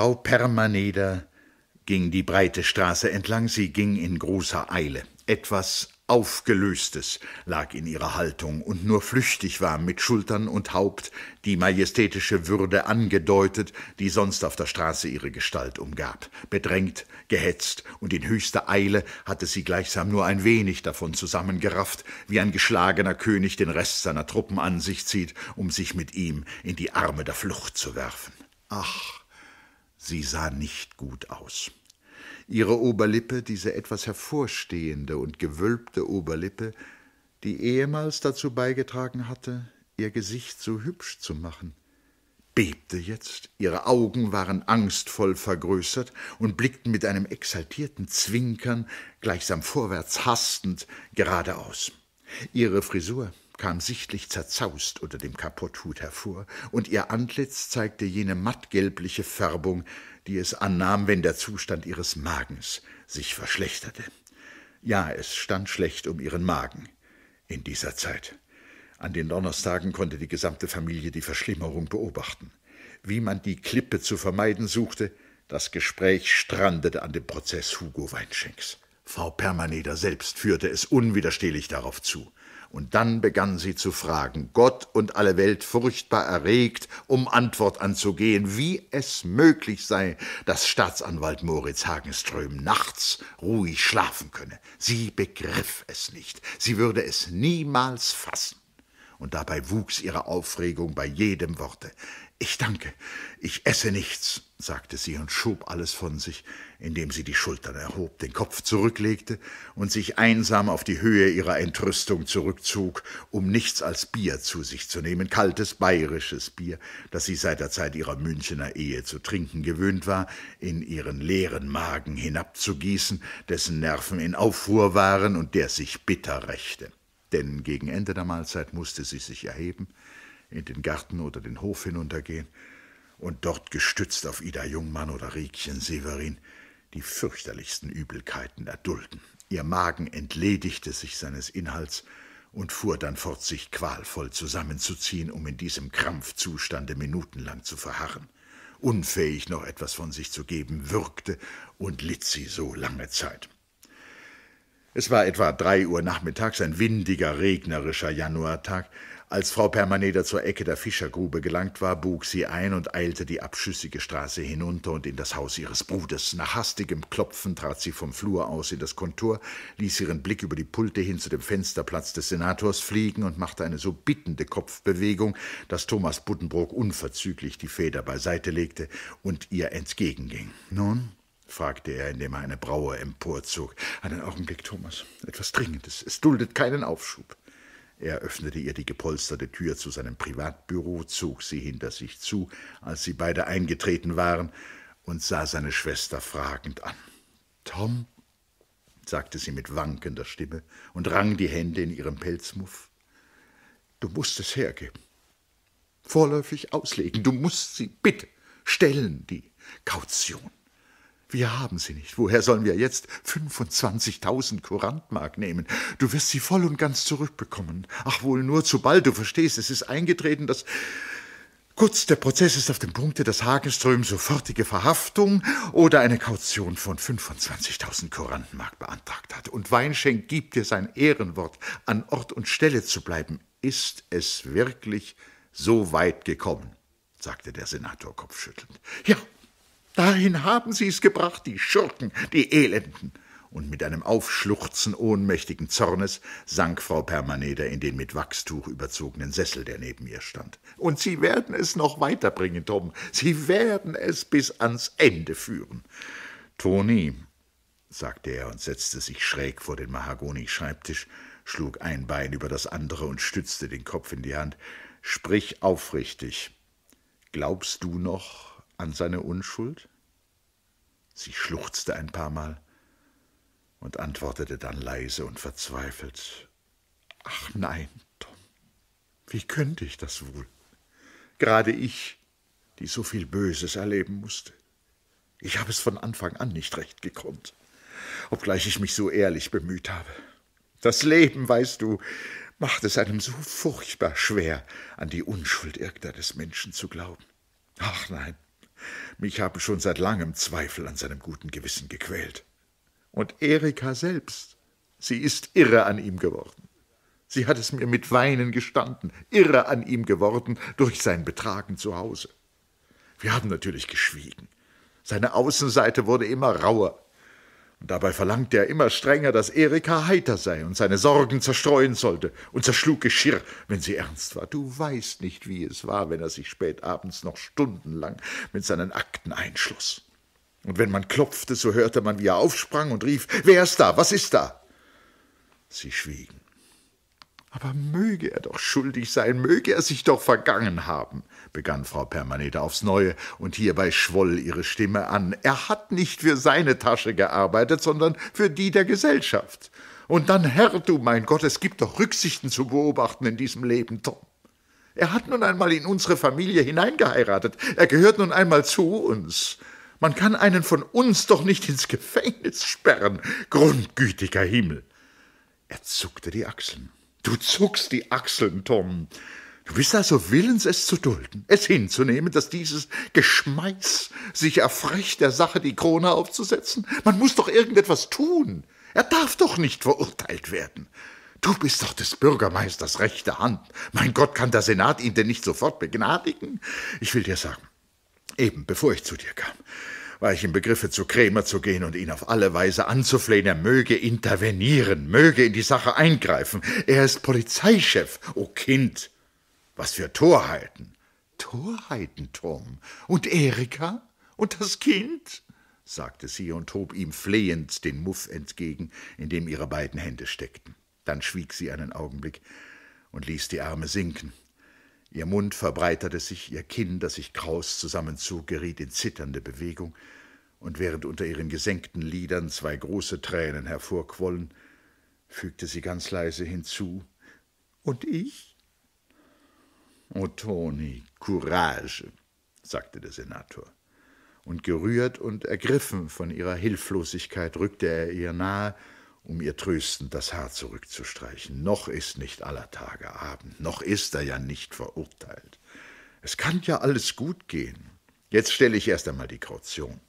Frau Permaneder ging die breite Straße entlang, sie ging in großer Eile. Etwas Aufgelöstes lag in ihrer Haltung, und nur flüchtig war mit Schultern und Haupt die majestätische Würde angedeutet, die sonst auf der Straße ihre Gestalt umgab. Bedrängt, gehetzt und in höchster Eile hatte sie gleichsam nur ein wenig davon zusammengerafft, wie ein geschlagener König den Rest seiner Truppen an sich zieht, um sich mit ihm in die Arme der Flucht zu werfen. Ach, Sie sah nicht gut aus. Ihre Oberlippe, diese etwas hervorstehende und gewölbte Oberlippe, die ehemals dazu beigetragen hatte, ihr Gesicht so hübsch zu machen, bebte jetzt, ihre Augen waren angstvoll vergrößert und blickten mit einem exaltierten Zwinkern, gleichsam vorwärts hastend, geradeaus. Ihre Frisur, kam sichtlich zerzaust unter dem Kapotthut hervor, und ihr Antlitz zeigte jene mattgelbliche Färbung, die es annahm, wenn der Zustand ihres Magens sich verschlechterte. Ja, es stand schlecht um ihren Magen in dieser Zeit. An den Donnerstagen konnte die gesamte Familie die Verschlimmerung beobachten. Wie man die Klippe zu vermeiden suchte, das Gespräch strandete an dem Prozess Hugo Weinschenks. Frau Permaneder selbst führte es unwiderstehlich darauf zu. Und dann begann sie zu fragen, Gott und alle Welt furchtbar erregt, um Antwort anzugehen, wie es möglich sei, dass Staatsanwalt Moritz Hagenström nachts ruhig schlafen könne. Sie begriff es nicht, sie würde es niemals fassen. Und dabei wuchs ihre Aufregung bei jedem Worte. Ich danke, ich esse nichts sagte sie und schob alles von sich, indem sie die Schultern erhob, den Kopf zurücklegte und sich einsam auf die Höhe ihrer Entrüstung zurückzog, um nichts als Bier zu sich zu nehmen, kaltes bayerisches Bier, das sie seit der Zeit ihrer Münchener Ehe zu trinken gewöhnt war, in ihren leeren Magen hinabzugießen, dessen Nerven in Aufruhr waren und der sich bitter rächte. Denn gegen Ende der Mahlzeit musste sie sich erheben, in den Garten oder den Hof hinuntergehen, und dort gestützt auf Ida Jungmann oder Riekchen Severin die fürchterlichsten Übelkeiten erdulden. Ihr Magen entledigte sich seines Inhalts und fuhr dann fort, sich qualvoll zusammenzuziehen, um in diesem Krampfzustande minutenlang zu verharren. Unfähig noch etwas von sich zu geben, würgte und litt sie so lange Zeit. Es war etwa drei Uhr nachmittags, ein windiger, regnerischer Januartag. Als Frau Permaneder zur Ecke der Fischergrube gelangt war, bog sie ein und eilte die abschüssige Straße hinunter und in das Haus ihres Bruders. Nach hastigem Klopfen trat sie vom Flur aus in das Kontor, ließ ihren Blick über die Pulte hin zu dem Fensterplatz des Senators fliegen und machte eine so bittende Kopfbewegung, dass Thomas Buddenbrook unverzüglich die Feder beiseite legte und ihr entgegenging. Nun, fragte er, indem er eine Braue emporzog. Einen Augenblick, Thomas. Etwas Dringendes. Es duldet keinen Aufschub. Er öffnete ihr die gepolsterte Tür zu seinem Privatbüro, zog sie hinter sich zu, als sie beide eingetreten waren, und sah seine Schwester fragend an. Tom, sagte sie mit wankender Stimme und rang die Hände in ihrem Pelzmuff, du musst es hergeben. Vorläufig auslegen, du musst sie bitte stellen, die Kaution. Wir haben sie nicht. Woher sollen wir jetzt 25.000 Kurantmark nehmen? Du wirst sie voll und ganz zurückbekommen. Ach, wohl nur zu bald. Du verstehst, es ist eingetreten, dass. Kurz, der Prozess ist auf dem Punkte, dass Hagenström sofortige Verhaftung oder eine Kaution von 25.000 Korantenmark beantragt hat. Und Weinschenk gibt dir sein Ehrenwort, an Ort und Stelle zu bleiben. Ist es wirklich so weit gekommen? sagte der Senator kopfschüttelnd. Ja, Dahin haben sie es gebracht, die Schurken, die Elenden. Und mit einem Aufschluchzen ohnmächtigen Zornes sank Frau Permaneder in den mit Wachstuch überzogenen Sessel, der neben ihr stand. Und Sie werden es noch weiterbringen, Tom. Sie werden es bis ans Ende führen. Toni, sagte er und setzte sich schräg vor den Mahagoni-Schreibtisch, schlug ein Bein über das andere und stützte den Kopf in die Hand. Sprich aufrichtig. Glaubst du noch an seine Unschuld? Sie schluchzte ein paar Mal und antwortete dann leise und verzweifelt Ach nein, Tom, wie könnte ich das wohl? Gerade ich, die so viel Böses erleben musste. Ich habe es von Anfang an nicht recht gekonnt, obgleich ich mich so ehrlich bemüht habe. Das Leben, weißt du, macht es einem so furchtbar schwer, an die Unschuld irgendeines Menschen zu glauben. Ach nein, mich haben schon seit langem Zweifel an seinem guten Gewissen gequält. Und Erika selbst, sie ist irre an ihm geworden. Sie hat es mir mit Weinen gestanden, irre an ihm geworden durch sein Betragen zu Hause. Wir haben natürlich geschwiegen. Seine Außenseite wurde immer rauer. Dabei verlangte er immer strenger, dass Erika heiter sei und seine Sorgen zerstreuen sollte und zerschlug Geschirr, wenn sie ernst war. Du weißt nicht, wie es war, wenn er sich spät abends noch stundenlang mit seinen Akten einschloss. Und wenn man klopfte, so hörte man, wie er aufsprang und rief: Wer ist da? Was ist da? Sie schwiegen. Aber möge er doch schuldig sein, möge er sich doch vergangen haben, begann Frau Permanente aufs Neue, und hierbei schwoll ihre Stimme an. Er hat nicht für seine Tasche gearbeitet, sondern für die der Gesellschaft. Und dann, Herr, du mein Gott, es gibt doch Rücksichten zu beobachten in diesem Leben, Tom. Er hat nun einmal in unsere Familie hineingeheiratet. Er gehört nun einmal zu uns. Man kann einen von uns doch nicht ins Gefängnis sperren. Grundgütiger Himmel. Er zuckte die Achseln. Du zuckst die Achseln, Tom. Du bist also willens, es zu dulden, es hinzunehmen, dass dieses Geschmeiß sich erfrecht, der Sache die Krone aufzusetzen? Man muss doch irgendetwas tun. Er darf doch nicht verurteilt werden. Du bist doch des Bürgermeisters rechte Hand. Mein Gott, kann der Senat ihn denn nicht sofort begnadigen? Ich will dir sagen, eben bevor ich zu dir kam, war ich im Begriffe, zu Krämer zu gehen und ihn auf alle Weise anzuflehen, er möge intervenieren, möge in die Sache eingreifen. Er ist Polizeichef. O Kind, was für Torheiten. Torheiten, Tom. Und Erika? Und das Kind? sagte sie und hob ihm flehend den Muff entgegen, in dem ihre beiden Hände steckten. Dann schwieg sie einen Augenblick und ließ die Arme sinken. Ihr Mund verbreiterte sich, ihr Kinn, das sich kraus zusammenzog, geriet in zitternde Bewegung, und während unter ihren gesenkten Lidern zwei große Tränen hervorquollen, fügte sie ganz leise hinzu Und ich? O Toni, Courage, sagte der Senator, und gerührt und ergriffen von ihrer Hilflosigkeit rückte er ihr nahe um ihr tröstend das Haar zurückzustreichen. Noch ist nicht aller Tage Abend, noch ist er ja nicht verurteilt. Es kann ja alles gut gehen. Jetzt stelle ich erst einmal die Kaution.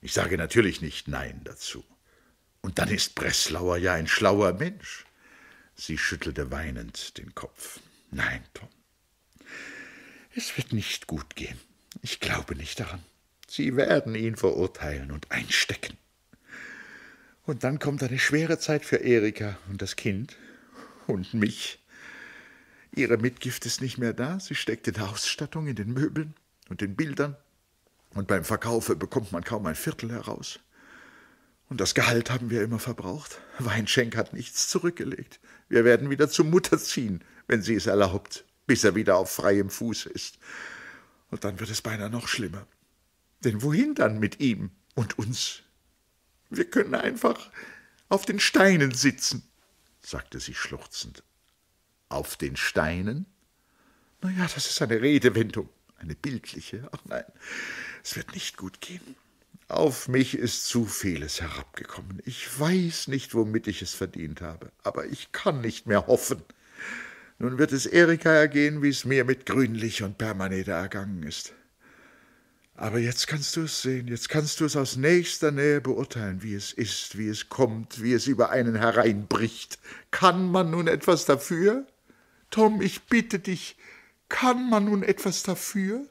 Ich sage natürlich nicht Nein dazu. Und dann ist Breslauer ja ein schlauer Mensch. Sie schüttelte weinend den Kopf. Nein, Tom. Es wird nicht gut gehen. Ich glaube nicht daran. Sie werden ihn verurteilen und einstecken. Und dann kommt eine schwere Zeit für Erika und das Kind und mich. Ihre Mitgift ist nicht mehr da. Sie steckt in der Ausstattung, in den Möbeln und den Bildern. Und beim Verkaufe bekommt man kaum ein Viertel heraus. Und das Gehalt haben wir immer verbraucht. Weinschenk hat nichts zurückgelegt. Wir werden wieder zur Mutter ziehen, wenn sie es erlaubt, bis er wieder auf freiem Fuß ist. Und dann wird es beinahe noch schlimmer. Denn wohin dann mit ihm und uns? Wir können einfach auf den Steinen sitzen, sagte sie schluchzend. Auf den Steinen? Na ja, das ist eine Redewendung, eine bildliche. Ach nein, es wird nicht gut gehen. Auf mich ist zu vieles herabgekommen. Ich weiß nicht, womit ich es verdient habe, aber ich kann nicht mehr hoffen. Nun wird es Erika ergehen, wie es mir mit Grünlich und Permanente ergangen ist. Aber jetzt kannst du es sehen, jetzt kannst du es aus nächster Nähe beurteilen, wie es ist, wie es kommt, wie es über einen hereinbricht. Kann man nun etwas dafür? Tom, ich bitte dich, kann man nun etwas dafür?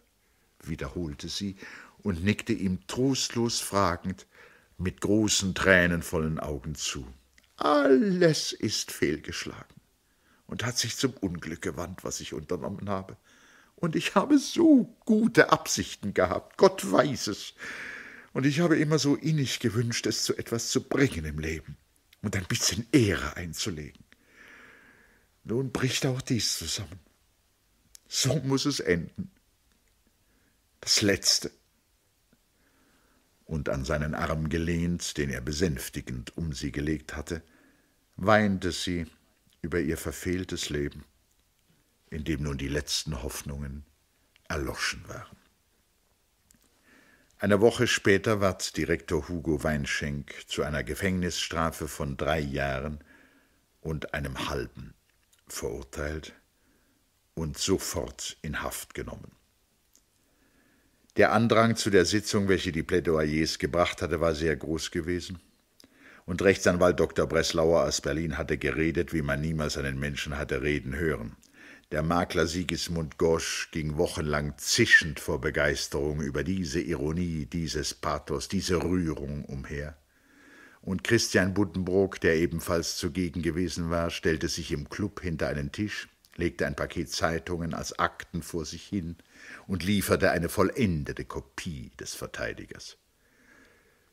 wiederholte sie und nickte ihm trostlos fragend mit großen, tränenvollen Augen zu. Alles ist fehlgeschlagen und hat sich zum Unglück gewandt, was ich unternommen habe. Und ich habe so gute Absichten gehabt, Gott weiß es. Und ich habe immer so innig gewünscht, es zu etwas zu bringen im Leben und ein bisschen Ehre einzulegen. Nun bricht auch dies zusammen. So muss es enden. Das Letzte. Und an seinen Arm gelehnt, den er besänftigend um sie gelegt hatte, weinte sie über ihr verfehltes Leben in dem nun die letzten Hoffnungen erloschen waren. Eine Woche später ward Direktor Hugo Weinschenk zu einer Gefängnisstrafe von drei Jahren und einem halben verurteilt und sofort in Haft genommen. Der Andrang zu der Sitzung, welche die Plädoyers gebracht hatte, war sehr groß gewesen. Und Rechtsanwalt Dr. Breslauer aus Berlin hatte geredet, wie man niemals einen Menschen hatte reden hören. Der Makler Sigismund Gosch ging wochenlang zischend vor Begeisterung über diese Ironie, dieses Pathos, diese Rührung umher. Und Christian Buddenbrook, der ebenfalls zugegen gewesen war, stellte sich im Club hinter einen Tisch, legte ein Paket Zeitungen als Akten vor sich hin und lieferte eine vollendete Kopie des Verteidigers.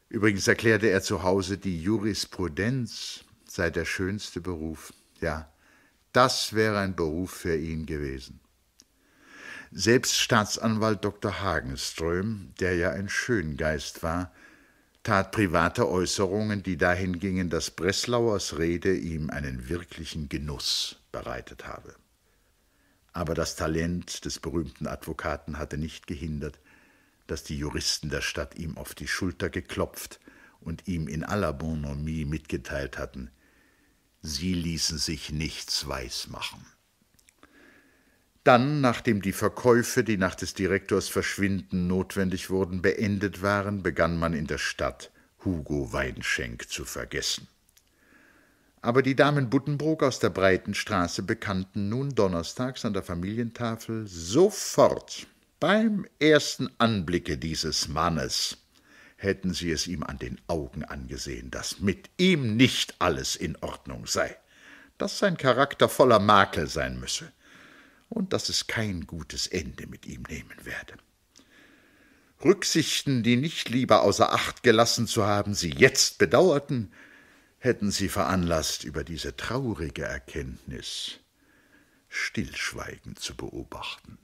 Übrigens erklärte er zu Hause, die Jurisprudenz sei der schönste Beruf, ja, das wäre ein Beruf für ihn gewesen. Selbst Staatsanwalt Dr. Hagenström, der ja ein Schöngeist war, tat private Äußerungen, die dahin gingen, dass Breslauers Rede ihm einen wirklichen Genuss bereitet habe. Aber das Talent des berühmten Advokaten hatte nicht gehindert, dass die Juristen der Stadt ihm auf die Schulter geklopft und ihm in aller Bonhomie mitgeteilt hatten, Sie ließen sich nichts weismachen. Dann, nachdem die Verkäufe, die nach des Direktors Verschwinden notwendig wurden, beendet waren, begann man in der Stadt Hugo Weinschenk zu vergessen. Aber die Damen Buddenbrook aus der Breiten Straße bekannten nun donnerstags an der Familientafel sofort beim ersten Anblicke dieses Mannes, hätten sie es ihm an den Augen angesehen, dass mit ihm nicht alles in Ordnung sei, dass sein Charakter voller Makel sein müsse und dass es kein gutes Ende mit ihm nehmen werde. Rücksichten, die nicht lieber außer Acht gelassen zu haben, sie jetzt bedauerten, hätten sie veranlasst, über diese traurige Erkenntnis Stillschweigen zu beobachten.